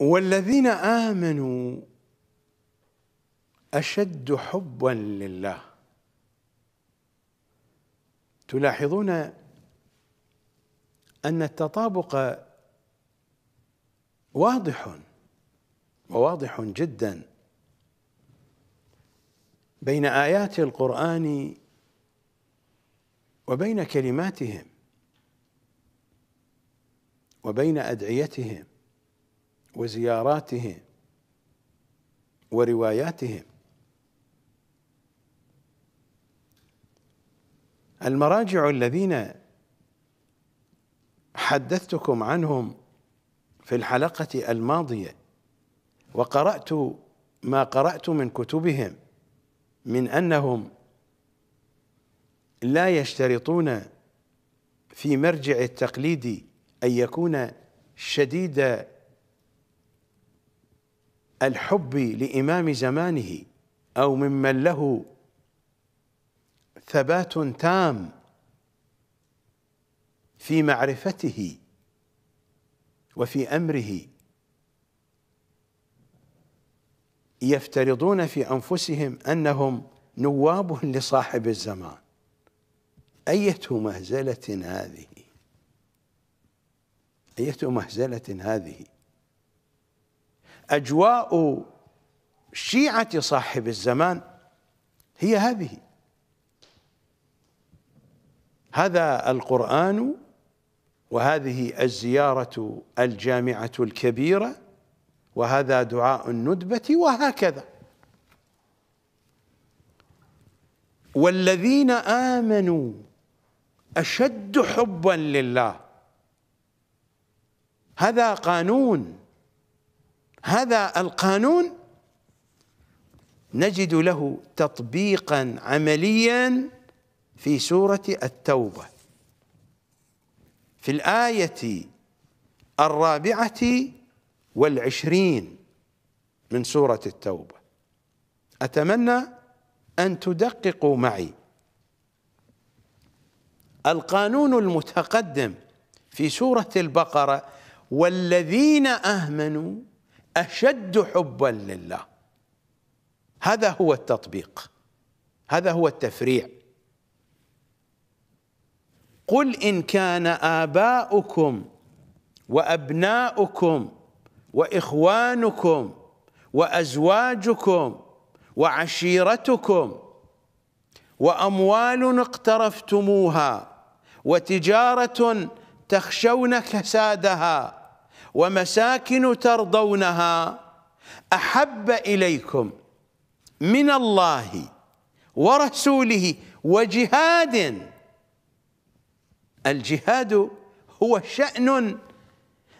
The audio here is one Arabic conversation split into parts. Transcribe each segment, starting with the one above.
والذين امنوا اشد حبا لله تلاحظون ان التطابق واضح وواضح جدا بين ايات القران وبين كلماتهم وبين ادعيتهم وزياراتهم ورواياتهم المراجع الذين حدثتكم عنهم في الحلقة الماضية وقرأت ما قرأت من كتبهم من أنهم لا يشترطون في مرجع التقليد أن يكون شديد الحب لإمام زمانه أو ممن له ثبات تام في معرفته وفي أمره يفترضون في أنفسهم أنهم نواب لصاحب الزمان أية مهزلة هذه أية مهزلة هذه أجواء شيعة صاحب الزمان هي هذه هذا القرآن وهذه الزيارة الجامعة الكبيرة وهذا دعاء الندبة وهكذا والذين آمنوا أشد حبا لله هذا قانون هذا القانون نجد له تطبيقا عمليا في سورة التوبة في الآية الرابعة والعشرين من سورة التوبة أتمنى أن تدققوا معي القانون المتقدم في سورة البقرة والذين آمنوا أشد حبا لله هذا هو التطبيق هذا هو التفريع قل إن كان آباؤكم وأبناؤكم وإخوانكم وأزواجكم وعشيرتكم وأموال اقترفتموها وتجارة تخشون كسادها ومساكن ترضونها أحب إليكم من الله ورسوله وجهاد الجهاد هو شأن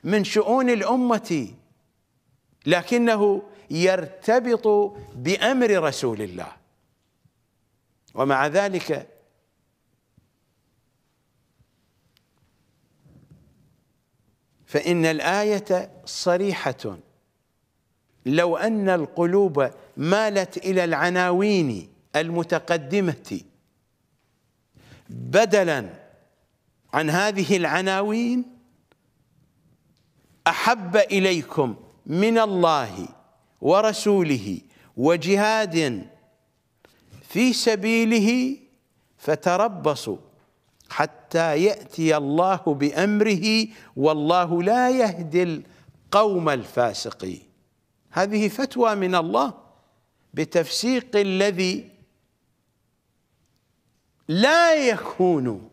من شؤون الأمة لكنه يرتبط بأمر رسول الله ومع ذلك فإن الآية صريحة لو أن القلوب مالت إلى العناوين المتقدمة بدلا عن هذه العناوين أحب إليكم من الله ورسوله وجهاد في سبيله فتربصوا حتى يأتي الله بأمره والله لا يهدي القوم الفاسقين هذه فتوى من الله بتفسيق الذي لا يكون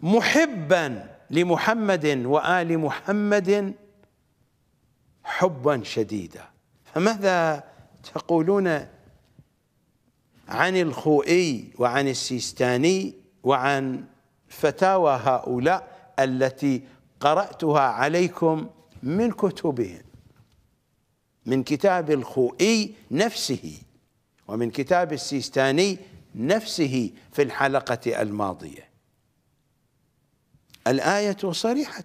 محبا لمحمد وآل محمد حبا شديدا فماذا تقولون عن الخوئي وعن السيستاني وعن فتاوى هؤلاء التي قرأتها عليكم من كتبهم من كتاب الخوئي نفسه ومن كتاب السيستاني نفسه في الحلقة الماضية الآية صريحة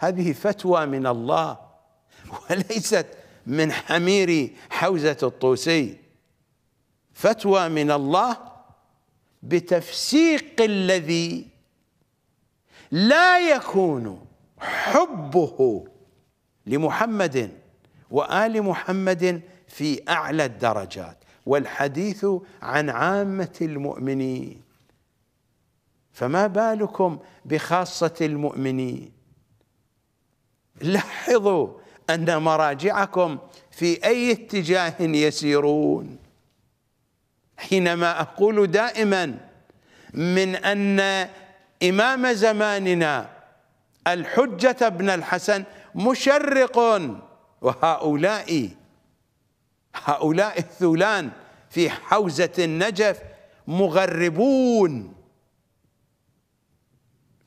هذه فتوى من الله وليست من حمير حوزة الطوسي فتوى من الله بتفسيق الذي لا يكون حبه لمحمد وآل محمد في أعلى الدرجات والحديث عن عامة المؤمنين فما بالكم بخاصة المؤمنين لاحظوا أن مراجعكم في أي اتجاه يسيرون حينما أقول دائما من أن إمام زماننا الحجة بن الحسن مشرق وهؤلاء هؤلاء الثولان في حوزة النجف مغربون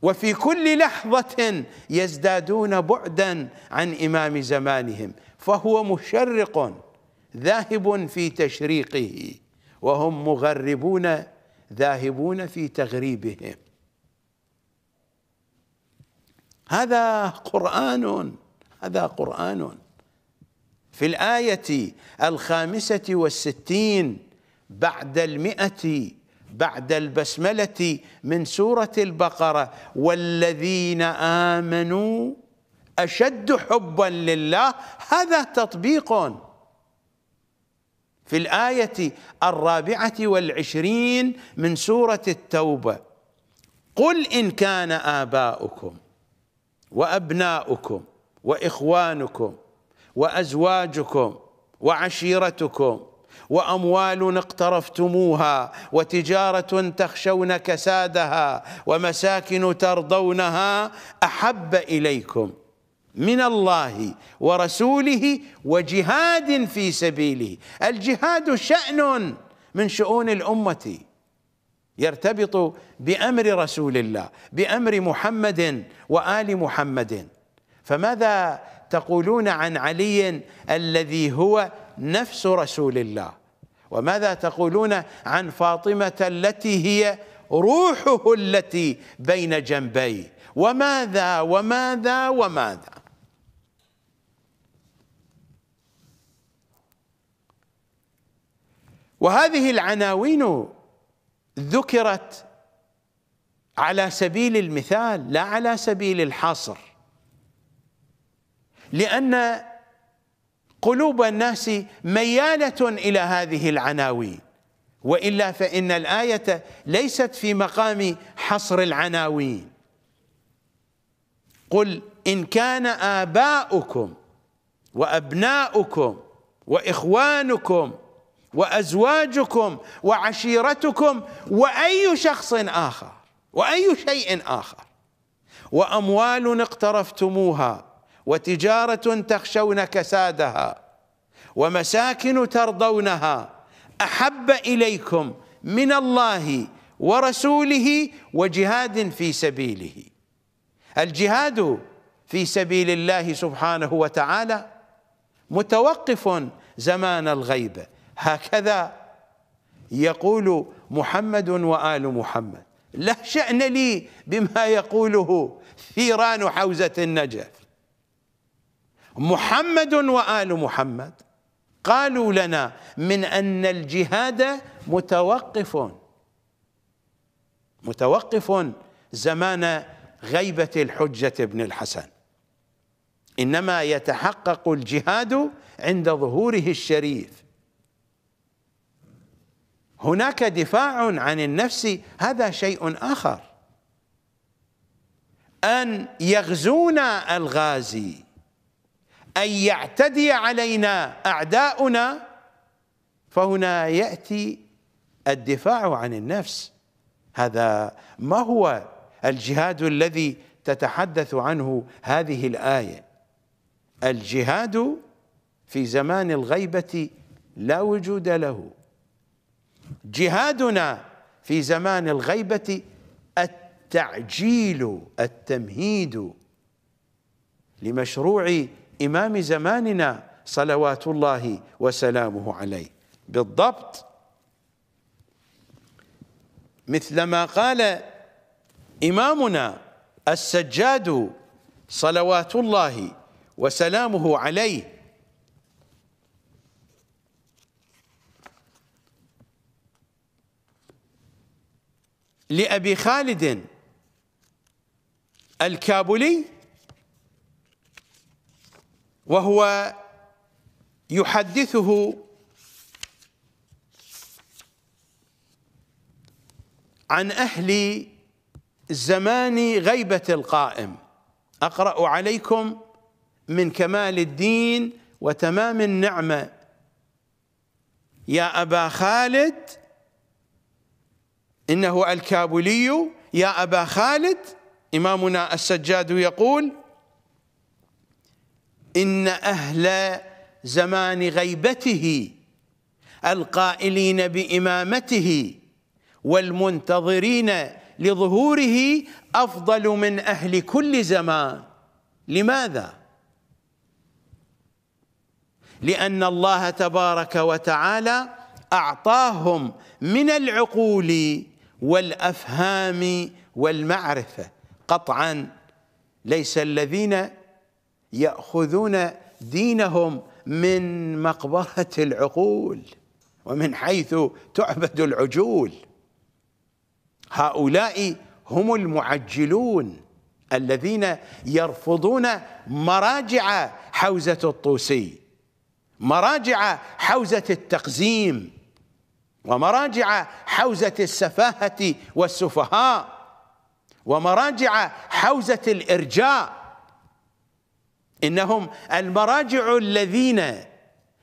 وفي كل لحظة يزدادون بعدا عن إمام زمانهم فهو مشرق ذاهب في تشريقه وهم مغربون ذاهبون في تغريبهم هذا قرآن هذا قرآن في الآية الخامسة والستين بعد المئة بعد البسملة من سورة البقرة والذين آمنوا أشد حبا لله هذا تطبيق في الآية الرابعة والعشرين من سورة التوبة قل إن كان آباؤكم وأبناؤكم وإخوانكم وأزواجكم وعشيرتكم واموال اقترفتموها وتجاره تخشون كسادها ومساكن ترضونها احب اليكم من الله ورسوله وجهاد في سبيله الجهاد شأن من شؤون الأمة يرتبط بأمر رسول الله بأمر محمد وآل محمد فماذا تقولون عن علي الذي هو نفس رسول الله وماذا تقولون عن فاطمة التي هي روحه التي بين جنبيه وماذا وماذا وماذا وهذه العناوين ذكرت على سبيل المثال لا على سبيل الحصر لأن قلوب الناس ميالة إلى هذه العناوين وإلا فإن الآية ليست في مقام حصر العناوين قل إن كان آباؤكم وأبناؤكم وإخوانكم وازواجكم وعشيرتكم واي شخص اخر واي شيء اخر واموال اقترفتموها وتجاره تخشون كسادها ومساكن ترضونها احب اليكم من الله ورسوله وجهاد في سبيله الجهاد في سبيل الله سبحانه وتعالى متوقف زمان الغيبه هكذا يقول محمد وآل محمد لا شأن لي بما يقوله ثيران حوزة النجف محمد وآل محمد قالوا لنا من أن الجهاد متوقف متوقف زمان غيبة الحجة بن الحسن إنما يتحقق الجهاد عند ظهوره الشريف هناك دفاع عن النفس هذا شيء آخر أن يغزونا الغازي أن يعتدي علينا أعداؤنا فهنا يأتي الدفاع عن النفس هذا ما هو الجهاد الذي تتحدث عنه هذه الآية الجهاد في زمان الغيبة لا وجود له جهادنا في زمان الغيبة التعجيل التمهيد لمشروع إمام زماننا صلوات الله وسلامه عليه بالضبط مثل ما قال إمامنا السجاد صلوات الله وسلامه عليه لأبي خالد الكابولي وهو يحدثه عن أهل زمان غيبة القائم أقرأ عليكم من كمال الدين وتمام النعمة يا أبا خالد إنه الكابولي يا أبا خالد إمامنا السجاد يقول إن أهل زمان غيبته القائلين بإمامته والمنتظرين لظهوره أفضل من أهل كل زمان لماذا؟ لأن الله تبارك وتعالى أعطاهم من العقول والأفهام والمعرفة قطعا ليس الذين يأخذون دينهم من مقبرة العقول ومن حيث تعبد العجول هؤلاء هم المعجلون الذين يرفضون مراجع حوزة الطوسي مراجع حوزة التقزيم ومراجع حوزة السفاهة والسفهاء ومراجع حوزة الإرجاء إنهم المراجع الذين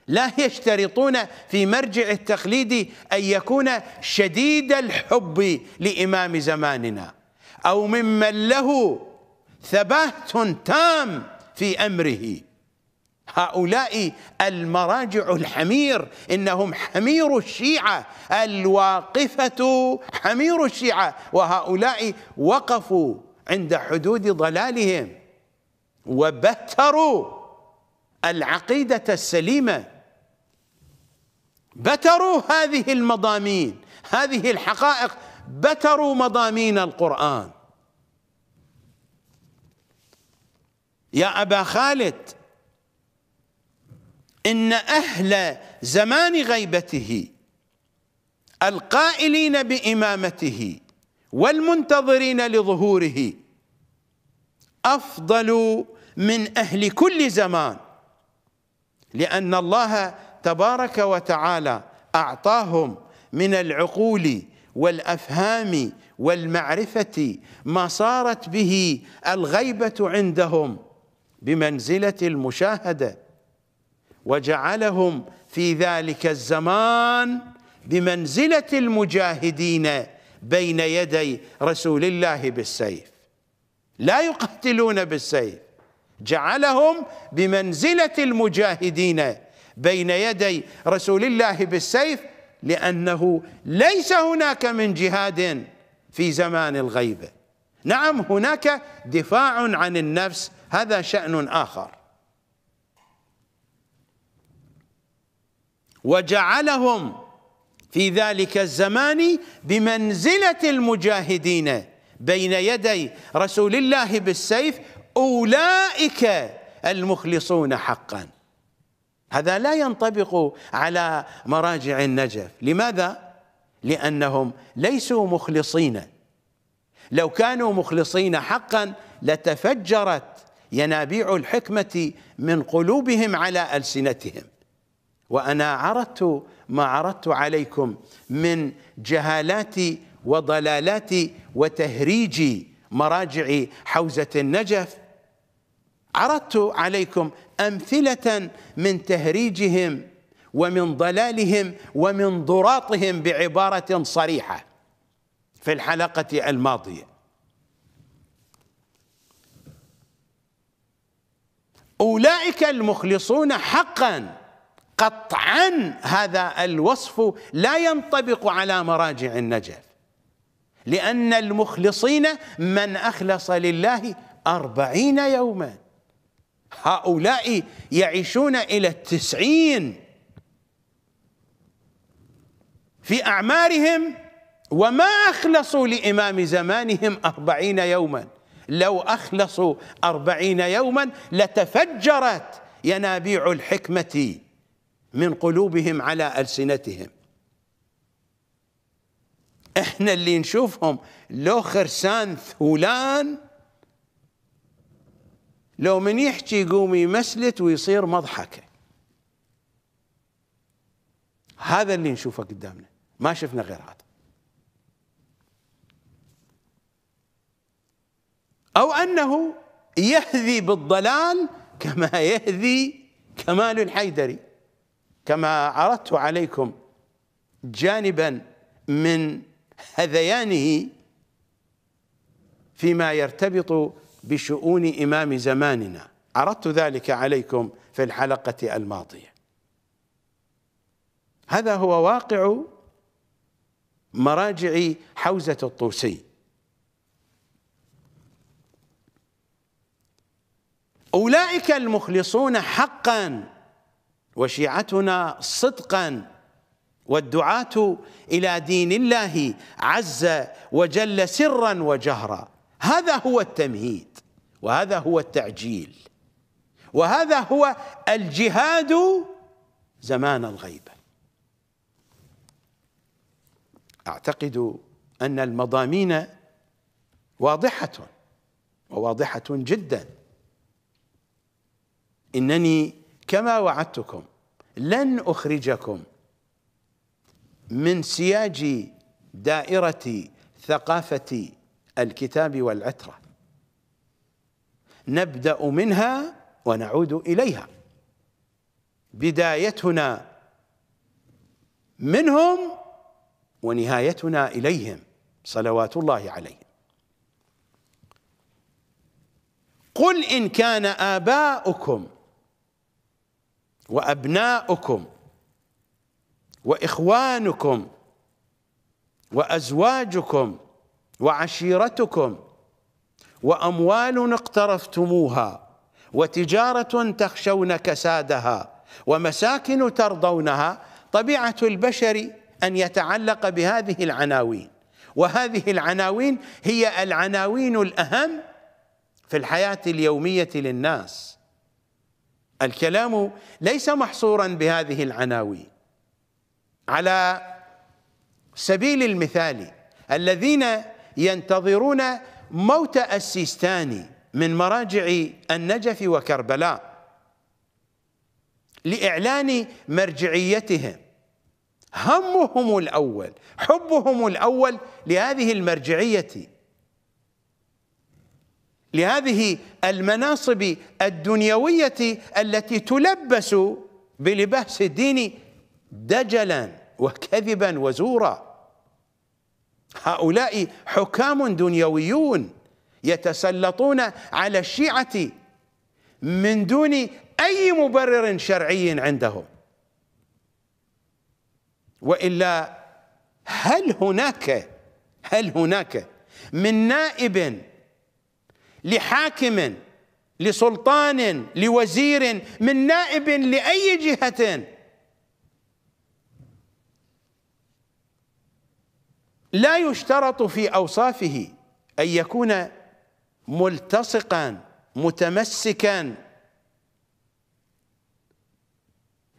لا يشترطون في مرجع التقليد أن يكون شديد الحب لإمام زماننا أو ممن له ثبات تام في أمره هؤلاء المراجع الحمير انهم حمير الشيعه الواقفه حمير الشيعه وهؤلاء وقفوا عند حدود ضلالهم وبتروا العقيده السليمه بتروا هذه المضامين هذه الحقائق بتروا مضامين القران يا ابا خالد إن أهل زمان غيبته القائلين بإمامته والمنتظرين لظهوره أفضل من أهل كل زمان لأن الله تبارك وتعالى أعطاهم من العقول والأفهام والمعرفة ما صارت به الغيبة عندهم بمنزلة المشاهدة وجعلهم في ذلك الزمان بمنزلة المجاهدين بين يدي رسول الله بالسيف لا يقاتلون بالسيف جعلهم بمنزلة المجاهدين بين يدي رسول الله بالسيف لأنه ليس هناك من جهاد في زمان الغيبة نعم هناك دفاع عن النفس هذا شأن آخر وجعلهم في ذلك الزمان بمنزلة المجاهدين بين يدي رسول الله بالسيف أولئك المخلصون حقا هذا لا ينطبق على مراجع النجف لماذا؟ لأنهم ليسوا مخلصين لو كانوا مخلصين حقا لتفجرت ينابيع الحكمة من قلوبهم على ألسنتهم وانا عرضت ما عرضت عليكم من جهالاتي وضلالاتي وتهريج مراجع حوزه النجف عرضت عليكم امثله من تهريجهم ومن ضلالهم ومن ضراطهم بعباره صريحه في الحلقه الماضيه اولئك المخلصون حقا قطعا هذا الوصف لا ينطبق على مراجع النجف لأن المخلصين من أخلص لله أربعين يوما هؤلاء يعيشون إلى التسعين في أعمارهم وما أخلصوا لإمام زمانهم أربعين يوما لو أخلصوا أربعين يوما لتفجرت ينابيع الحكمة من قلوبهم على ألسنتهم احنا اللي نشوفهم لو خرسان ثولان لو من يحكي يقوم يمسلت ويصير مضحكة هذا اللي نشوفه قدامنا ما شفنا غير هذا أو أنه يهذي بالضلال كما يهذي كمال الحيدري كما عرضت عليكم جانبا من هذيانه فيما يرتبط بشؤون إمام زماننا عرضت ذلك عليكم في الحلقة الماضية هذا هو واقع مراجع حوزة الطوسي أولئك المخلصون حقاً وشيعتنا صدقا والدعاة إلى دين الله عز وجل سرا وجهرا هذا هو التمهيد وهذا هو التعجيل وهذا هو الجهاد زمان الغيبة أعتقد أن المضامين واضحة وواضحة جدا إنني كما وعدتكم لن أخرجكم من سياج دائرة ثقافة الكتاب والعترة نبدأ منها ونعود إليها بدايتنا منهم ونهايتنا إليهم صلوات الله عليهم قل إن كان آباؤكم وأبناؤكم وإخوانكم وأزواجكم وعشيرتكم وأموال اقترفتموها وتجارة تخشون كسادها ومساكن ترضونها طبيعة البشر أن يتعلق بهذه العناوين وهذه العناوين هي العناوين الأهم في الحياة اليومية للناس الكلام ليس محصورا بهذه العناوين على سبيل المثال الذين ينتظرون موت السيستاني من مراجع النجف وكربلاء لإعلان مرجعيتهم همهم الأول حبهم الأول لهذه المرجعية لهذه المناصب الدنيويه التي تلبس بلباس الدين دجلا وكذبا وزورا هؤلاء حكام دنيويون يتسلطون على الشيعه من دون اي مبرر شرعي عندهم والا هل هناك هل هناك من نائب لحاكم لسلطان لوزير من نائب لاي جهه لا يشترط في اوصافه ان يكون ملتصقا متمسكا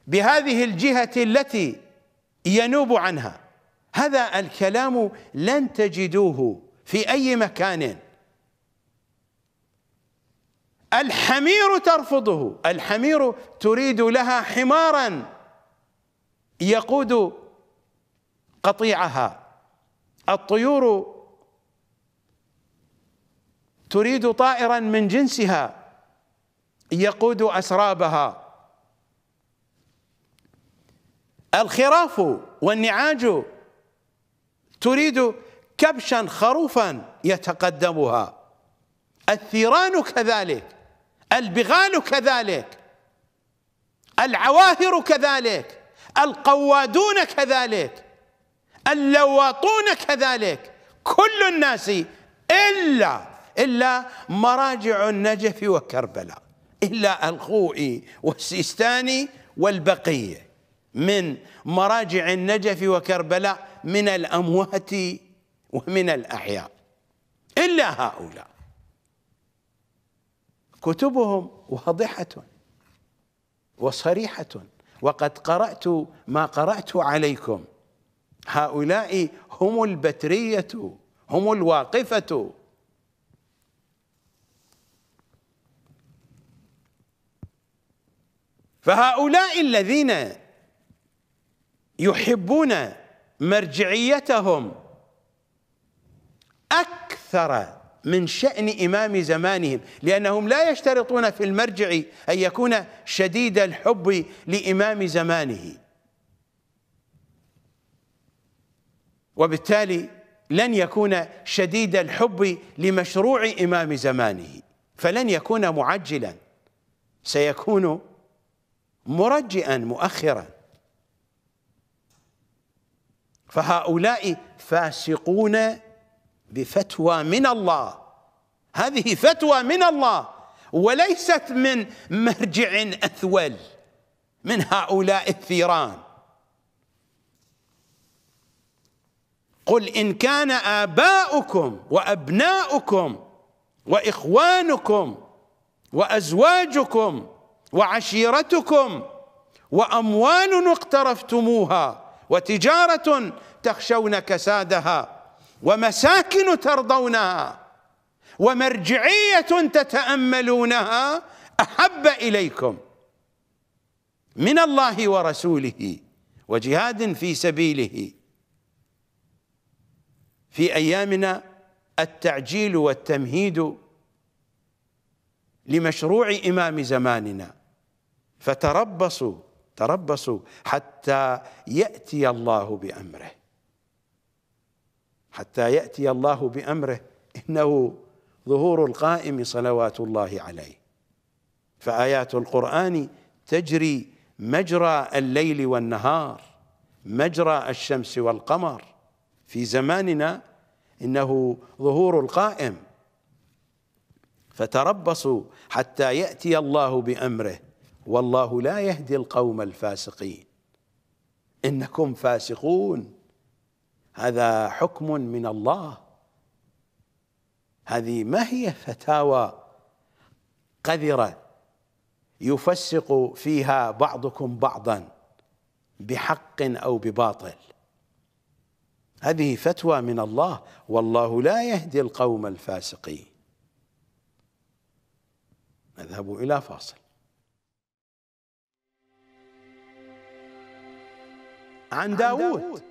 بهذه الجهه التي ينوب عنها هذا الكلام لن تجدوه في اي مكان الحمير ترفضه الحمير تريد لها حمارا يقود قطيعها الطيور تريد طائرا من جنسها يقود اسرابها الخراف والنعاج تريد كبشا خروفا يتقدمها الثيران كذلك البغال كذلك العواهر كذلك القوادون كذلك اللواطون كذلك كل الناس إلا إلا مراجع النجف وكربلاء إلا الخوئي والسيستاني والبقية من مراجع النجف وكربلاء من الأموات ومن الأحياء إلا هؤلاء كتبهم واضحة وصريحة وقد قرأت ما قرأت عليكم هؤلاء هم البترية هم الواقفة فهؤلاء الذين يحبون مرجعيتهم أكثر من شأن إمام زمانهم لأنهم لا يشترطون في المرجع أن يكون شديد الحب لإمام زمانه وبالتالي لن يكون شديد الحب لمشروع إمام زمانه فلن يكون معجلا سيكون مرجئا مؤخرا فهؤلاء فاسقون بفتوى من الله هذه فتوى من الله وليست من مرجع أثول من هؤلاء الثيران قل إن كان آباؤكم وأبناؤكم وإخوانكم وأزواجكم وعشيرتكم وأموال اقترفتموها وتجارة تخشون كسادها ومساكن ترضونها ومرجعيه تتاملونها احب اليكم من الله ورسوله وجهاد في سبيله في ايامنا التعجيل والتمهيد لمشروع امام زماننا فتربصوا تربصوا حتى ياتي الله بامره حتى ياتي الله بامره انه ظهور القائم صلوات الله عليه فايات القران تجري مجرى الليل والنهار مجرى الشمس والقمر في زماننا انه ظهور القائم فتربصوا حتى ياتي الله بامره والله لا يهدي القوم الفاسقين انكم فاسقون هذا حكم من الله هذه ما هي فتاوى قذره يفسق فيها بعضكم بعضا بحق او بباطل هذه فتوى من الله والله لا يهدي القوم الفاسقين نذهب الى فاصل عن داود, عن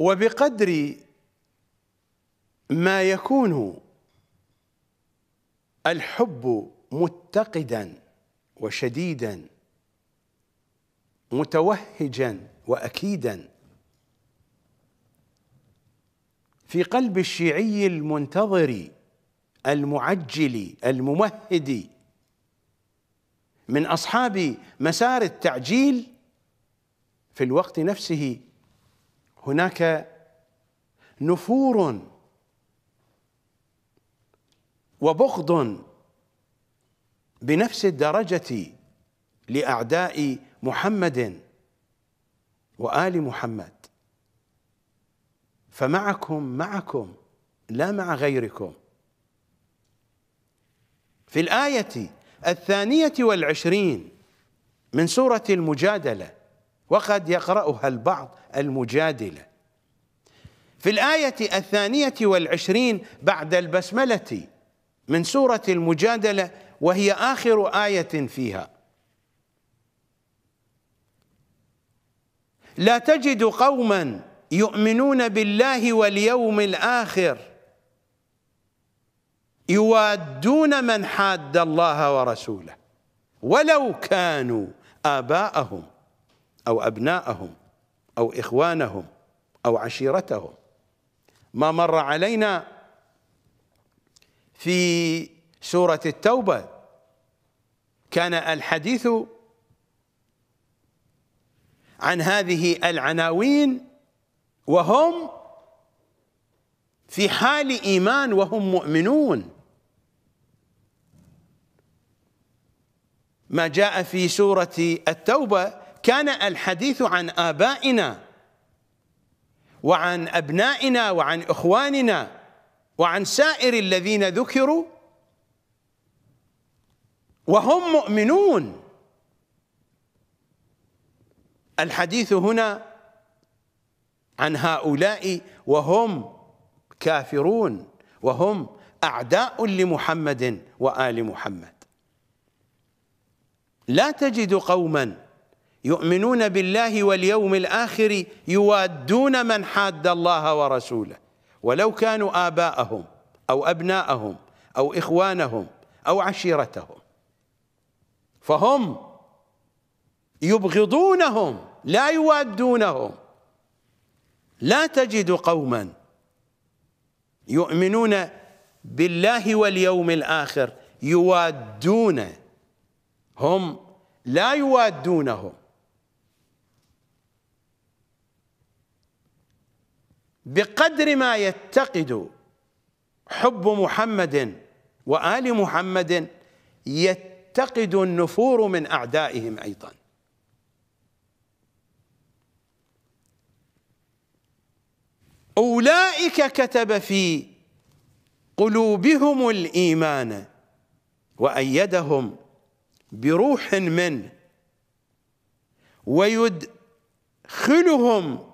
وبقدر ما يكون الحب متقدا وشديدا متوهجا واكيدا في قلب الشيعي المنتظر المعجل الممهد من اصحاب مسار التعجيل في الوقت نفسه هناك نفور وبغض بنفس الدرجة لأعداء محمد وآل محمد فمعكم معكم لا مع غيركم في الآية الثانية والعشرين من سورة المجادلة وقد يقرأها البعض المجادلة في الآية الثانية والعشرين بعد البسملة من سورة المجادلة وهي آخر آية فيها لا تجد قوما يؤمنون بالله واليوم الآخر يوادون من حاد الله ورسوله ولو كانوا آباءهم أو أبناءهم أو إخوانهم أو عشيرتهم ما مر علينا في سورة التوبة كان الحديث عن هذه العناوين وهم في حال إيمان وهم مؤمنون ما جاء في سورة التوبة كان الحديث عن آبائنا وعن أبنائنا وعن إخواننا وعن سائر الذين ذكروا وهم مؤمنون الحديث هنا عن هؤلاء وهم كافرون وهم أعداء لمحمد وآل محمد لا تجد قوما يؤمنون بالله واليوم الآخر يوادون من حاد الله ورسوله ولو كانوا آباءهم أو أبناءهم أو إخوانهم أو عشيرتهم فهم يبغضونهم لا يوادونهم لا تجد قوما يؤمنون بالله واليوم الآخر يوادون هم لا يوادونهم بقدر ما يتقد حب محمد وآل محمد يتقد النفور من أعدائهم أيضا أولئك كتب في قلوبهم الإيمان وأيدهم بروح منه ويدخلهم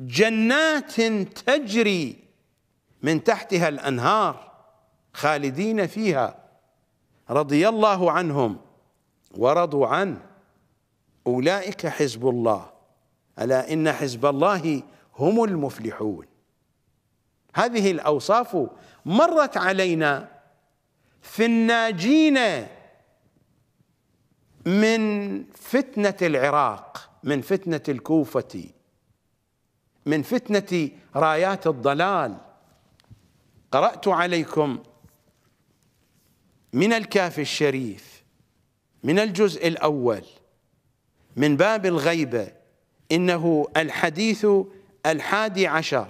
جنات تجري من تحتها الانهار خالدين فيها رضي الله عنهم ورضوا عنه اولئك حزب الله الا ان حزب الله هم المفلحون هذه الاوصاف مرت علينا في الناجين من فتنه العراق من فتنه الكوفه من فتنة رايات الضلال قرأت عليكم من الكافي الشريف من الجزء الأول من باب الغيبة إنه الحديث الحادي عشر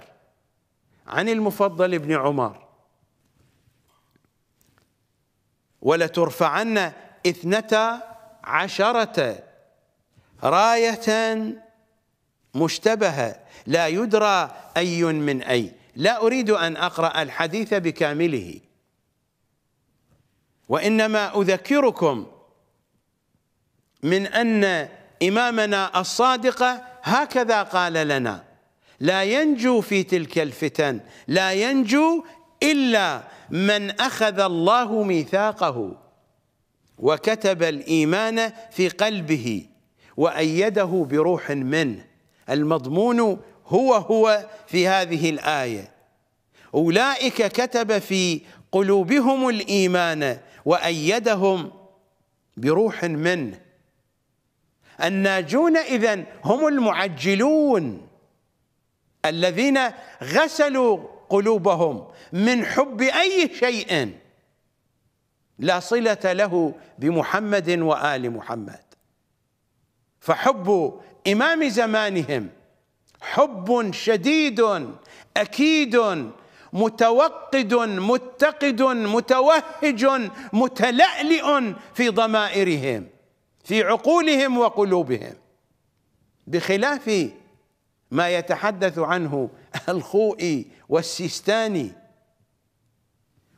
عن المفضل بن عمر ولترفعن اثنتا عشرة راية مشتبهة لا يدرى أي من أي لا أريد أن أقرأ الحديث بكامله وإنما أذكركم من أن إمامنا الصادق هكذا قال لنا لا ينجو في تلك الفتن لا ينجو إلا من أخذ الله ميثاقه وكتب الإيمان في قلبه وأيده بروح منه المضمون هو هو في هذه الآية أولئك كتب في قلوبهم الإيمان وأيدهم بروح منه الناجون إذن هم المعجلون الذين غسلوا قلوبهم من حب أي شيء لا صلة له بمحمد وآل محمد فحب إمام زمانهم حب شديد اكيد متوقد متقد متوهج متلألئ في ضمائرهم في عقولهم وقلوبهم بخلاف ما يتحدث عنه الخوئي والسيستاني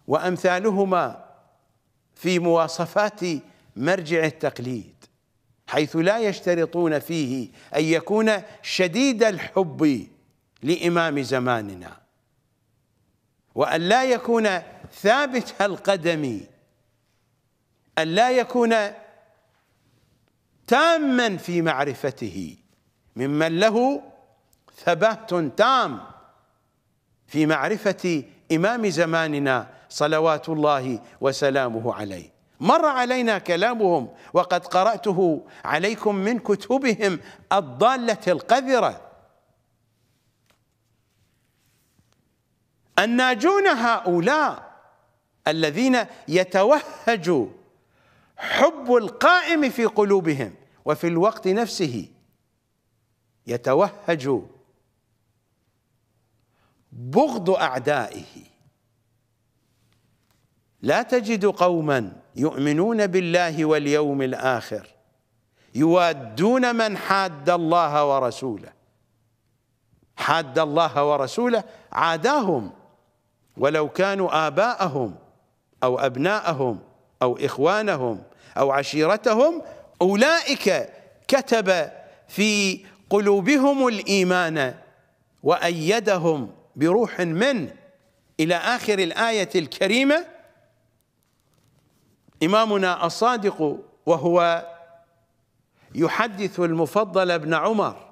وامثالهما في مواصفات مرجع التقليد حيث لا يشترطون فيه أن يكون شديد الحب لإمام زماننا وأن لا يكون ثابت القدم أن لا يكون تاما في معرفته ممن له ثبات تام في معرفة إمام زماننا صلوات الله وسلامه عليه مر علينا كلامهم وقد قرأته عليكم من كتبهم الضالة القذرة الناجون هؤلاء الذين يتوهج حب القائم في قلوبهم وفي الوقت نفسه يتوهج بغض أعدائه لا تجد قوما يؤمنون بالله واليوم الآخر يوادون من حاد الله ورسوله حاد الله ورسوله عاداهم ولو كانوا آباءهم أو أبناءهم أو إخوانهم أو عشيرتهم أولئك كتب في قلوبهم الإيمان وأيدهم بروح منه إلى آخر الآية الكريمة إمامنا الصادق وهو يحدث المفضل بن عمر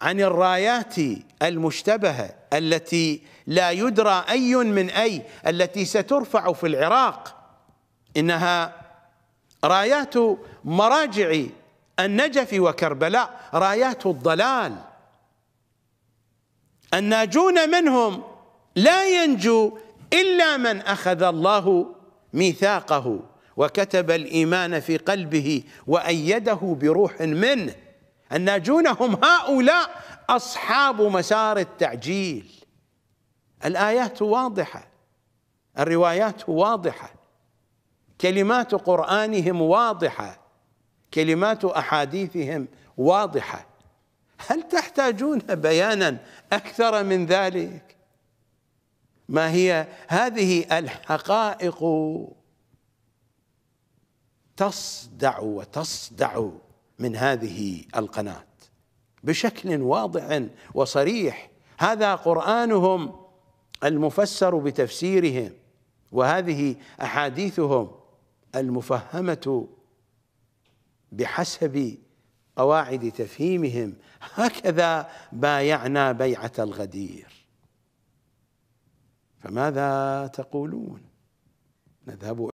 عن الرايات المشتبهة التي لا يدرى أي من أي التي سترفع في العراق إنها رايات مراجع النجف وكربلاء رايات الضلال الناجون منهم لا ينجو إلا من أخذ الله ميثاقه وكتب الإيمان في قلبه وأيده بروح منه الناجون هم هؤلاء أصحاب مسار التعجيل الآيات واضحة الروايات واضحة كلمات قرآنهم واضحة كلمات أحاديثهم واضحة هل تحتاجون بيانا أكثر من ذلك ما هي هذه الحقائق تصدع وتصدع من هذه القناه بشكل واضح وصريح هذا قرانهم المفسر بتفسيرهم وهذه احاديثهم المفهمه بحسب قواعد تفهيمهم هكذا بايعنا بيعه الغدير فماذا تقولون نذهب